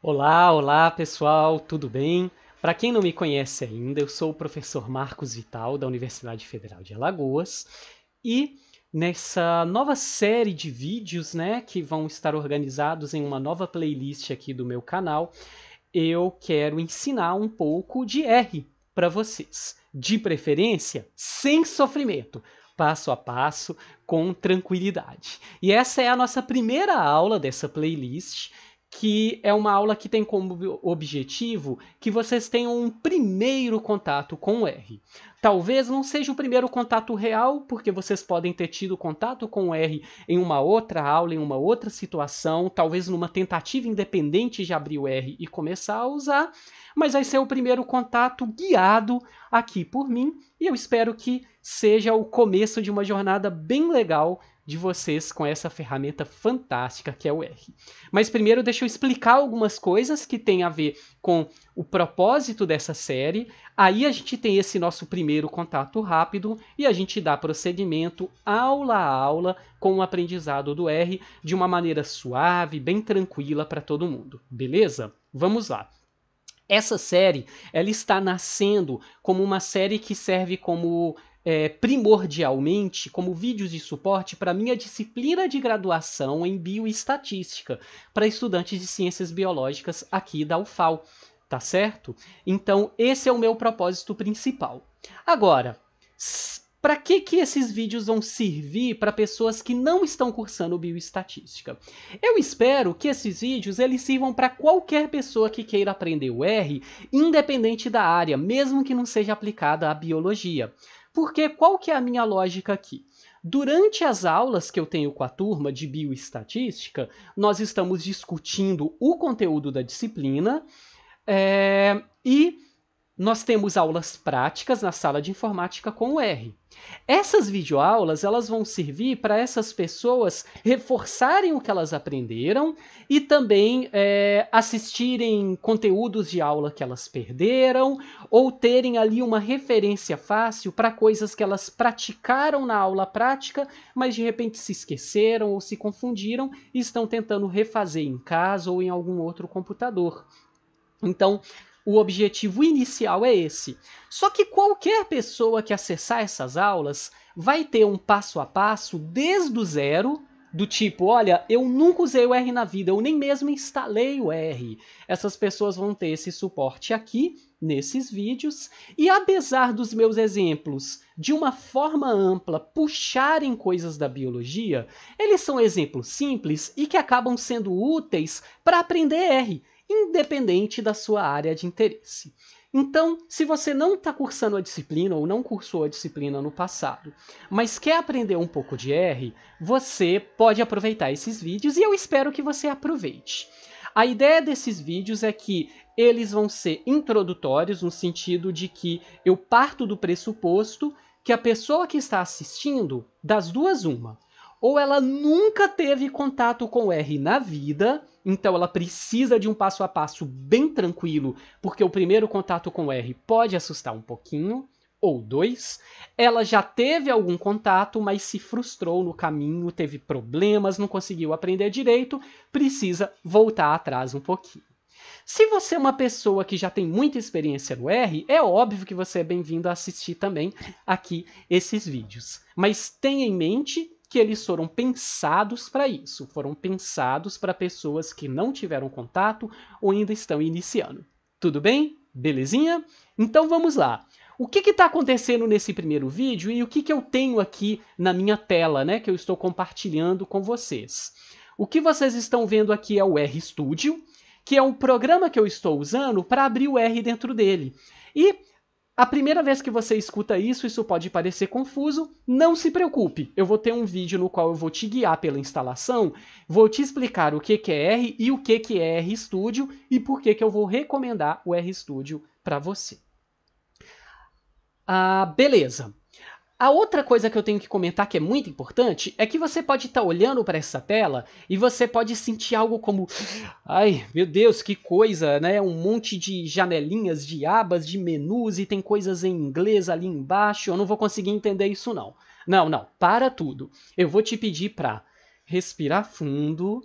Olá, olá pessoal, tudo bem? Para quem não me conhece ainda, eu sou o professor Marcos Vital da Universidade Federal de Alagoas e nessa nova série de vídeos, né, que vão estar organizados em uma nova playlist aqui do meu canal, eu quero ensinar um pouco de R para vocês, de preferência sem sofrimento, passo a passo, com tranquilidade. E essa é a nossa primeira aula dessa playlist que é uma aula que tem como objetivo que vocês tenham um primeiro contato com o R. Talvez não seja o primeiro contato real, porque vocês podem ter tido contato com o R em uma outra aula, em uma outra situação, talvez numa tentativa independente de abrir o R e começar a usar, mas vai ser o primeiro contato guiado aqui por mim, e eu espero que seja o começo de uma jornada bem legal de vocês com essa ferramenta fantástica que é o R. Mas primeiro deixa eu explicar algumas coisas que tem a ver com o propósito dessa série. Aí a gente tem esse nosso primeiro contato rápido e a gente dá prosseguimento aula a aula com o aprendizado do R de uma maneira suave, bem tranquila para todo mundo. Beleza? Vamos lá. Essa série, ela está nascendo como uma série que serve como é, primordialmente como vídeos de suporte para minha disciplina de graduação em bioestatística para estudantes de ciências biológicas aqui da UFAL, tá certo? Então, esse é o meu propósito principal. Agora, para que, que esses vídeos vão servir para pessoas que não estão cursando bioestatística? Eu espero que esses vídeos eles sirvam para qualquer pessoa que queira aprender o R, independente da área, mesmo que não seja aplicada à biologia. Porque qual que é a minha lógica aqui? Durante as aulas que eu tenho com a turma de bioestatística, nós estamos discutindo o conteúdo da disciplina é, e nós temos aulas práticas na sala de informática com o R. Essas videoaulas elas vão servir para essas pessoas reforçarem o que elas aprenderam e também é, assistirem conteúdos de aula que elas perderam ou terem ali uma referência fácil para coisas que elas praticaram na aula prática, mas de repente se esqueceram ou se confundiram e estão tentando refazer em casa ou em algum outro computador. Então, o objetivo inicial é esse. Só que qualquer pessoa que acessar essas aulas vai ter um passo a passo desde o zero do tipo, olha, eu nunca usei o R na vida, eu nem mesmo instalei o R. Essas pessoas vão ter esse suporte aqui, nesses vídeos, e apesar dos meus exemplos de uma forma ampla puxarem coisas da biologia, eles são exemplos simples e que acabam sendo úteis para aprender R independente da sua área de interesse. Então, se você não está cursando a disciplina ou não cursou a disciplina no passado, mas quer aprender um pouco de R, você pode aproveitar esses vídeos e eu espero que você aproveite. A ideia desses vídeos é que eles vão ser introdutórios no sentido de que eu parto do pressuposto que a pessoa que está assistindo, das duas uma, ou ela nunca teve contato com R na vida, então ela precisa de um passo a passo bem tranquilo, porque o primeiro contato com o R pode assustar um pouquinho ou dois. Ela já teve algum contato, mas se frustrou no caminho, teve problemas, não conseguiu aprender direito, precisa voltar atrás um pouquinho. Se você é uma pessoa que já tem muita experiência no R, é óbvio que você é bem-vindo a assistir também aqui esses vídeos. Mas tenha em mente que eles foram pensados para isso, foram pensados para pessoas que não tiveram contato ou ainda estão iniciando. Tudo bem? Belezinha? Então vamos lá. O que está acontecendo nesse primeiro vídeo e o que, que eu tenho aqui na minha tela, né, que eu estou compartilhando com vocês? O que vocês estão vendo aqui é o RStudio, que é um programa que eu estou usando para abrir o R dentro dele. E a primeira vez que você escuta isso, isso pode parecer confuso. Não se preocupe, eu vou ter um vídeo no qual eu vou te guiar pela instalação, vou te explicar o que é R e o que é RStudio e por que eu vou recomendar o RStudio para você. Ah, beleza. A outra coisa que eu tenho que comentar que é muito importante é que você pode estar tá olhando para essa tela e você pode sentir algo como, ai meu Deus, que coisa, né? Um monte de janelinhas, de abas, de menus e tem coisas em inglês ali embaixo. Eu não vou conseguir entender isso não. Não, não, para tudo. Eu vou te pedir para respirar fundo,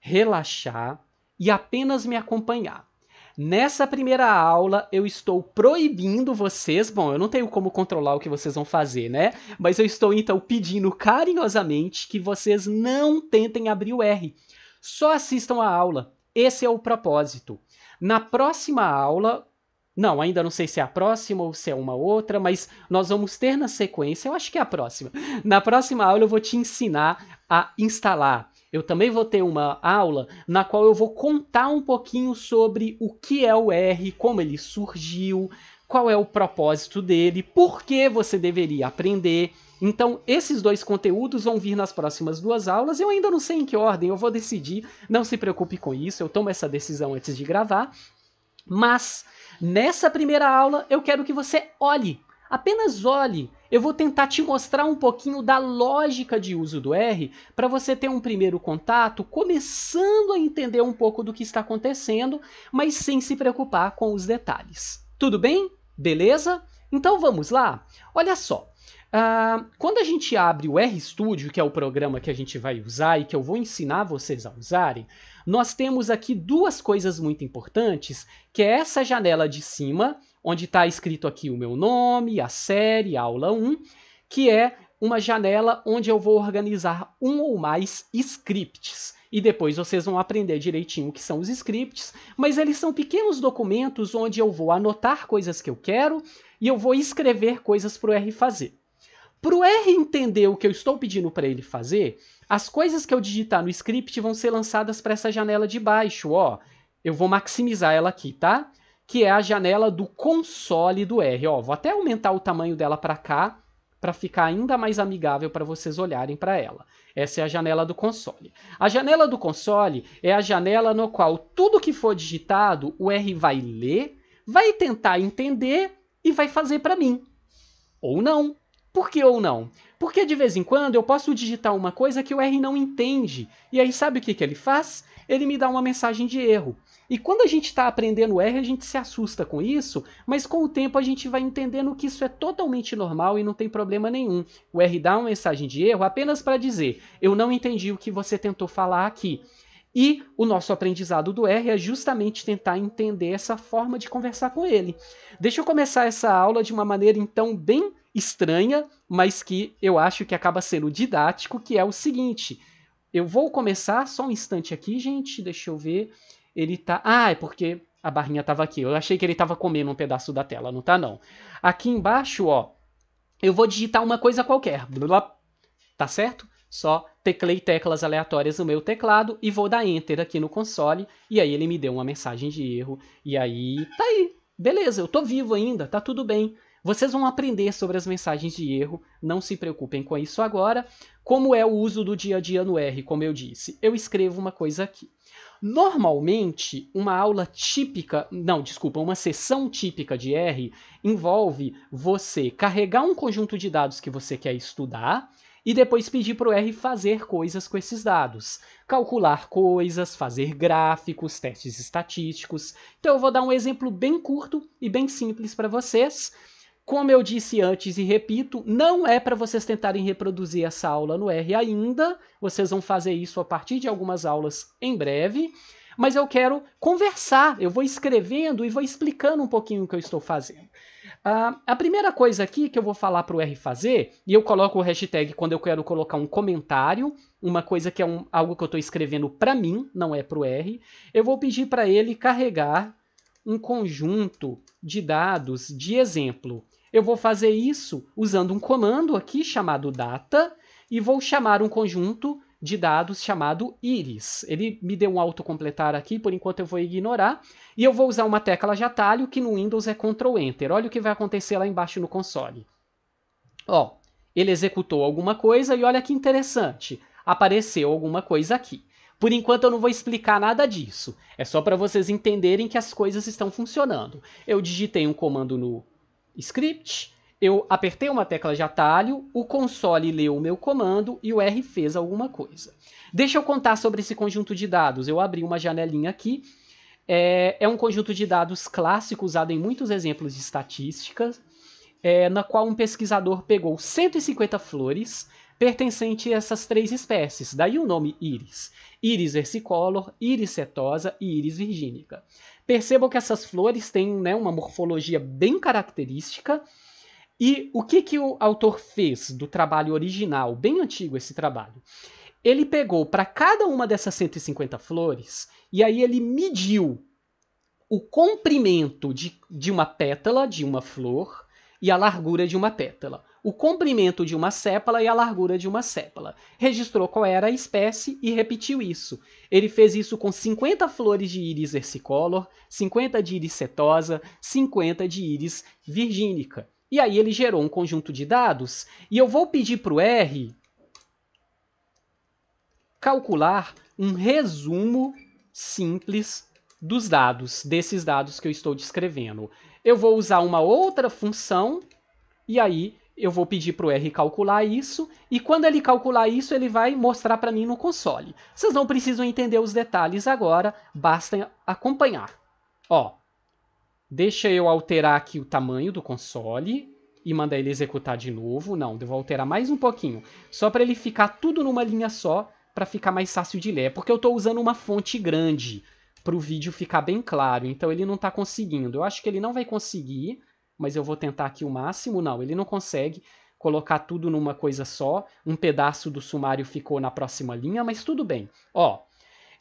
relaxar e apenas me acompanhar. Nessa primeira aula, eu estou proibindo vocês. Bom, eu não tenho como controlar o que vocês vão fazer, né? Mas eu estou então pedindo carinhosamente que vocês não tentem abrir o R. Só assistam a aula. Esse é o propósito. Na próxima aula, não, ainda não sei se é a próxima ou se é uma outra, mas nós vamos ter na sequência, eu acho que é a próxima. Na próxima aula eu vou te ensinar a instalar eu também vou ter uma aula na qual eu vou contar um pouquinho sobre o que é o R, como ele surgiu, qual é o propósito dele, por que você deveria aprender. Então, esses dois conteúdos vão vir nas próximas duas aulas. Eu ainda não sei em que ordem, eu vou decidir. Não se preocupe com isso, eu tomo essa decisão antes de gravar. Mas nessa primeira aula, eu quero que você olhe Apenas olhe, eu vou tentar te mostrar um pouquinho da lógica de uso do R para você ter um primeiro contato, começando a entender um pouco do que está acontecendo, mas sem se preocupar com os detalhes. Tudo bem? Beleza? Então vamos lá? Olha só, uh, quando a gente abre o RStudio, que é o programa que a gente vai usar e que eu vou ensinar vocês a usarem, nós temos aqui duas coisas muito importantes, que é essa janela de cima onde está escrito aqui o meu nome, a série, a aula 1, que é uma janela onde eu vou organizar um ou mais scripts. E depois vocês vão aprender direitinho o que são os scripts, mas eles são pequenos documentos onde eu vou anotar coisas que eu quero e eu vou escrever coisas para o R fazer. Para o R entender o que eu estou pedindo para ele fazer, as coisas que eu digitar no script vão ser lançadas para essa janela de baixo, ó. Eu vou maximizar ela aqui, tá? que é a janela do console do R. Ó, vou até aumentar o tamanho dela para cá, para ficar ainda mais amigável para vocês olharem para ela. Essa é a janela do console. A janela do console é a janela no qual tudo que for digitado, o R vai ler, vai tentar entender e vai fazer para mim. Ou não. Por que ou não? Porque de vez em quando eu posso digitar uma coisa que o R não entende. E aí sabe o que, que ele faz? Ele me dá uma mensagem de erro. E quando a gente está aprendendo R, a gente se assusta com isso, mas com o tempo a gente vai entendendo que isso é totalmente normal e não tem problema nenhum. O R dá uma mensagem de erro apenas para dizer: eu não entendi o que você tentou falar aqui. E o nosso aprendizado do R é justamente tentar entender essa forma de conversar com ele. Deixa eu começar essa aula de uma maneira então bem estranha, mas que eu acho que acaba sendo didático, que é o seguinte. Eu vou começar só um instante aqui, gente, deixa eu ver ele tá. Ah, é porque a barrinha tava aqui. Eu achei que ele tava comendo um pedaço da tela, não tá não. Aqui embaixo, ó, eu vou digitar uma coisa qualquer. Blá, tá certo? Só teclei teclas aleatórias no meu teclado e vou dar enter aqui no console e aí ele me deu uma mensagem de erro e aí tá aí. Beleza, eu tô vivo ainda, tá tudo bem. Vocês vão aprender sobre as mensagens de erro, não se preocupem com isso agora. Como é o uso do dia a dia no R, como eu disse? Eu escrevo uma coisa aqui. Normalmente, uma aula típica, não, desculpa, uma sessão típica de R envolve você carregar um conjunto de dados que você quer estudar e depois pedir para o R fazer coisas com esses dados. Calcular coisas, fazer gráficos, testes estatísticos. Então eu vou dar um exemplo bem curto e bem simples para vocês. Como eu disse antes e repito, não é para vocês tentarem reproduzir essa aula no R ainda, vocês vão fazer isso a partir de algumas aulas em breve, mas eu quero conversar, eu vou escrevendo e vou explicando um pouquinho o que eu estou fazendo. Uh, a primeira coisa aqui que eu vou falar para o R fazer, e eu coloco o hashtag quando eu quero colocar um comentário, uma coisa que é um, algo que eu estou escrevendo para mim, não é para o R, eu vou pedir para ele carregar um conjunto de dados de exemplo eu vou fazer isso usando um comando aqui chamado data e vou chamar um conjunto de dados chamado iris. Ele me deu um autocompletar aqui, por enquanto eu vou ignorar. E eu vou usar uma tecla de atalho que no Windows é Ctrl Enter. Olha o que vai acontecer lá embaixo no console. Ó, ele executou alguma coisa e olha que interessante, apareceu alguma coisa aqui. Por enquanto eu não vou explicar nada disso, é só para vocês entenderem que as coisas estão funcionando. Eu digitei um comando no script, eu apertei uma tecla de atalho, o console leu o meu comando e o R fez alguma coisa. Deixa eu contar sobre esse conjunto de dados. Eu abri uma janelinha aqui. É, é um conjunto de dados clássico usado em muitos exemplos de estatísticas, é, na qual um pesquisador pegou 150 flores pertencente a essas três espécies, daí o nome íris. Íris versicolor, íris setosa e íris virgínica. Percebam que essas flores têm né, uma morfologia bem característica. E o que, que o autor fez do trabalho original, bem antigo esse trabalho? Ele pegou para cada uma dessas 150 flores e aí ele mediu o comprimento de, de uma pétala, de uma flor, e a largura de uma pétala, o comprimento de uma sépala e a largura de uma sépala. Registrou qual era a espécie e repetiu isso. Ele fez isso com 50 flores de íris versicolor, 50 de íris setosa, 50 de íris virgínica. E aí ele gerou um conjunto de dados, e eu vou pedir para o R calcular um resumo simples dos dados, desses dados que eu estou descrevendo eu vou usar uma outra função e aí eu vou pedir para o R calcular isso, e quando ele calcular isso, ele vai mostrar para mim no console. Vocês não precisam entender os detalhes agora, basta acompanhar. Ó, deixa eu alterar aqui o tamanho do console e mandar ele executar de novo. Não, eu vou alterar mais um pouquinho, só para ele ficar tudo numa linha só, para ficar mais fácil de ler, porque eu estou usando uma fonte grande para o vídeo ficar bem claro. Então ele não está conseguindo. Eu acho que ele não vai conseguir, mas eu vou tentar aqui o máximo. Não, ele não consegue colocar tudo numa coisa só. Um pedaço do sumário ficou na próxima linha, mas tudo bem. Ó,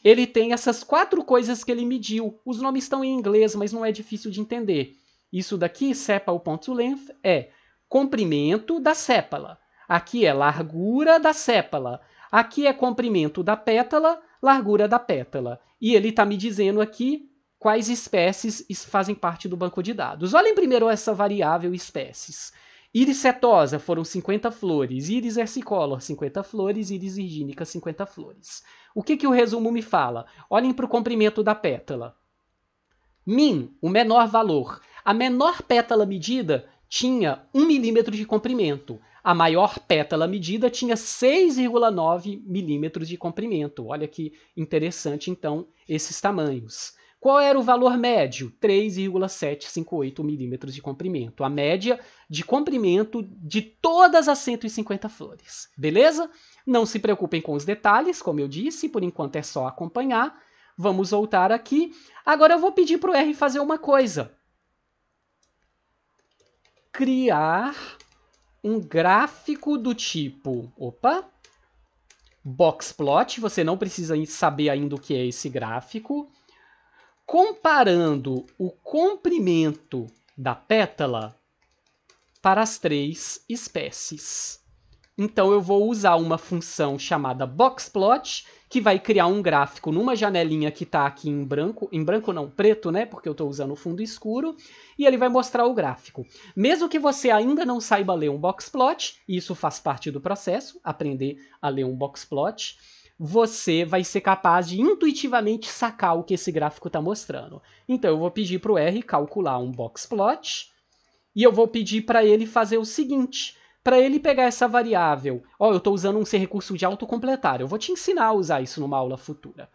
ele tem essas quatro coisas que ele mediu. Os nomes estão em inglês, mas não é difícil de entender. Isso daqui, sepal ponto length, é comprimento da sépala. Aqui é largura da sépala. Aqui é comprimento da pétala largura da pétala. E ele está me dizendo aqui quais espécies fazem parte do banco de dados. Olhem primeiro essa variável espécies. Iris setosa foram 50 flores, Iris ercicolor 50 flores, Iris virgínica 50 flores. O que, que o resumo me fala? Olhem para o comprimento da pétala. Min, o menor valor. A menor pétala medida tinha 1 milímetro de comprimento. A maior pétala medida tinha 6,9 milímetros de comprimento. Olha que interessante, então, esses tamanhos. Qual era o valor médio? 3,758 milímetros de comprimento, a média de comprimento de todas as 150 flores. Beleza? Não se preocupem com os detalhes, como eu disse, por enquanto é só acompanhar. Vamos voltar aqui. Agora eu vou pedir para o R fazer uma coisa. Criar um gráfico do tipo, opa, boxplot, você não precisa saber ainda o que é esse gráfico, comparando o comprimento da pétala para as três espécies. Então eu vou usar uma função chamada boxplot, que vai criar um gráfico numa janelinha que está aqui em branco, em branco não, preto, né, porque eu estou usando o fundo escuro, e ele vai mostrar o gráfico. Mesmo que você ainda não saiba ler um boxplot, e isso faz parte do processo, aprender a ler um boxplot, você vai ser capaz de intuitivamente sacar o que esse gráfico está mostrando. Então eu vou pedir para o R calcular um boxplot, e eu vou pedir para ele fazer o seguinte, para ele pegar essa variável, ó, eu estou usando um recurso de autocompletar, eu vou te ensinar a usar isso numa aula futura.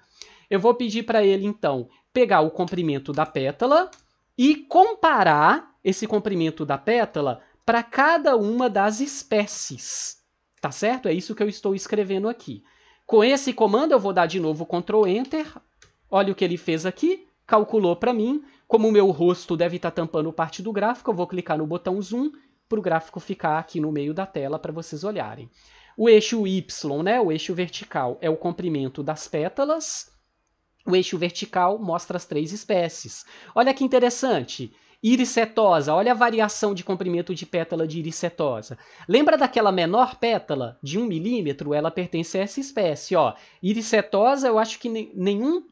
Eu vou pedir para ele, então, pegar o comprimento da pétala e comparar esse comprimento da pétala para cada uma das espécies, tá certo? É isso que eu estou escrevendo aqui. Com esse comando, eu vou dar de novo Ctrl Enter. Olha o que ele fez aqui, calculou para mim. Como o meu rosto deve estar tá tampando parte do gráfico, eu vou clicar no botão Zoom para o gráfico ficar aqui no meio da tela para vocês olharem. O eixo Y, né, o eixo vertical, é o comprimento das pétalas. O eixo vertical mostra as três espécies. Olha que interessante. Iricetosa, olha a variação de comprimento de pétala de iricetosa. Lembra daquela menor pétala de 1 milímetro? Ela pertence a essa espécie, ó. Iricetosa, eu acho que nenhum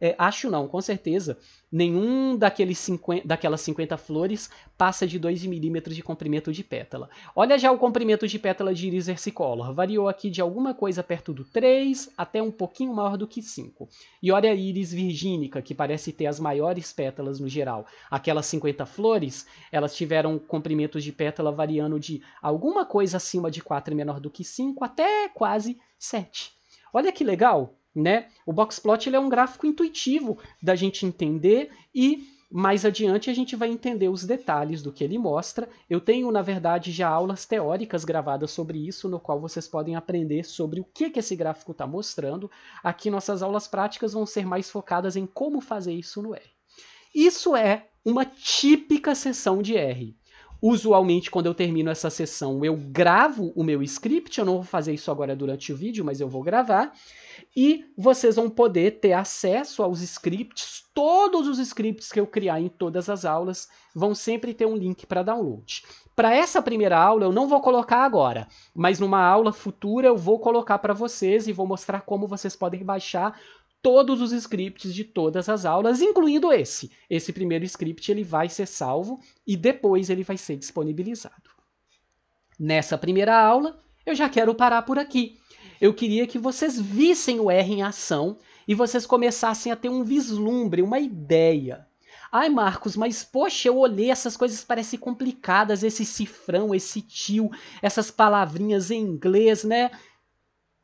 é, acho não, com certeza. Nenhum daqueles 50, daquelas 50 flores passa de 2 milímetros de comprimento de pétala. Olha já o comprimento de pétala de Iris versicolor. Variou aqui de alguma coisa perto do 3 até um pouquinho maior do que 5. E olha a Iris virgínica, que parece ter as maiores pétalas no geral. Aquelas 50 flores, elas tiveram comprimentos de pétala variando de alguma coisa acima de 4 menor do que 5 até quase 7. Olha que legal! Né? O boxplot ele é um gráfico intuitivo da gente entender e mais adiante a gente vai entender os detalhes do que ele mostra. Eu tenho, na verdade, já aulas teóricas gravadas sobre isso, no qual vocês podem aprender sobre o que, que esse gráfico está mostrando. Aqui nossas aulas práticas vão ser mais focadas em como fazer isso no R. Isso é uma típica sessão de R. Usualmente, quando eu termino essa sessão, eu gravo o meu script. Eu não vou fazer isso agora durante o vídeo, mas eu vou gravar e vocês vão poder ter acesso aos scripts, todos os scripts que eu criar em todas as aulas vão sempre ter um link para download. Para essa primeira aula eu não vou colocar agora, mas numa aula futura eu vou colocar para vocês e vou mostrar como vocês podem baixar todos os scripts de todas as aulas, incluindo esse. Esse primeiro script ele vai ser salvo e depois ele vai ser disponibilizado. Nessa primeira aula, eu já quero parar por aqui. Eu queria que vocês vissem o R em ação e vocês começassem a ter um vislumbre, uma ideia. Ai, Marcos, mas poxa, eu olhei essas coisas parecem complicadas, esse cifrão, esse tio, essas palavrinhas em inglês, né?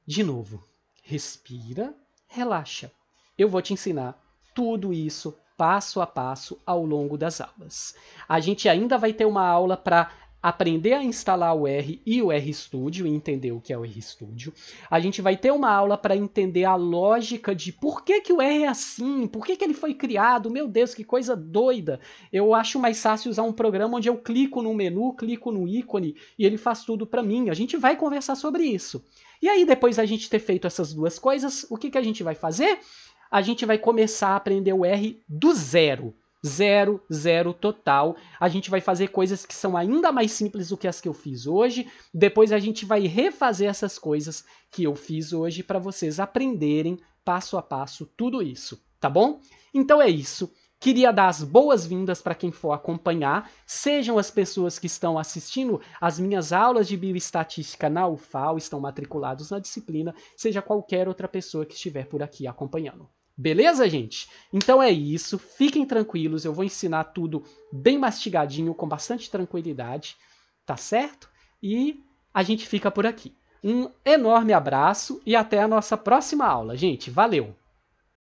De novo, respira, relaxa. Eu vou te ensinar tudo isso passo a passo ao longo das aulas. A gente ainda vai ter uma aula para aprender a instalar o R e o RStudio e entender o que é o RStudio. A gente vai ter uma aula para entender a lógica de por que, que o R é assim, por que, que ele foi criado, meu Deus, que coisa doida. Eu acho mais fácil usar um programa onde eu clico no menu, clico no ícone e ele faz tudo para mim. A gente vai conversar sobre isso. E aí, depois a gente ter feito essas duas coisas, o que, que a gente vai fazer? A gente vai começar a aprender o R do zero. Zero, zero total. A gente vai fazer coisas que são ainda mais simples do que as que eu fiz hoje. Depois a gente vai refazer essas coisas que eu fiz hoje para vocês aprenderem passo a passo tudo isso, tá bom? Então é isso. Queria dar as boas-vindas para quem for acompanhar, sejam as pessoas que estão assistindo as minhas aulas de bioestatística na UFAL, estão matriculados na disciplina, seja qualquer outra pessoa que estiver por aqui acompanhando. Beleza, gente? Então é isso, fiquem tranquilos, eu vou ensinar tudo bem mastigadinho, com bastante tranquilidade, tá certo? E a gente fica por aqui. Um enorme abraço e até a nossa próxima aula, gente. Valeu!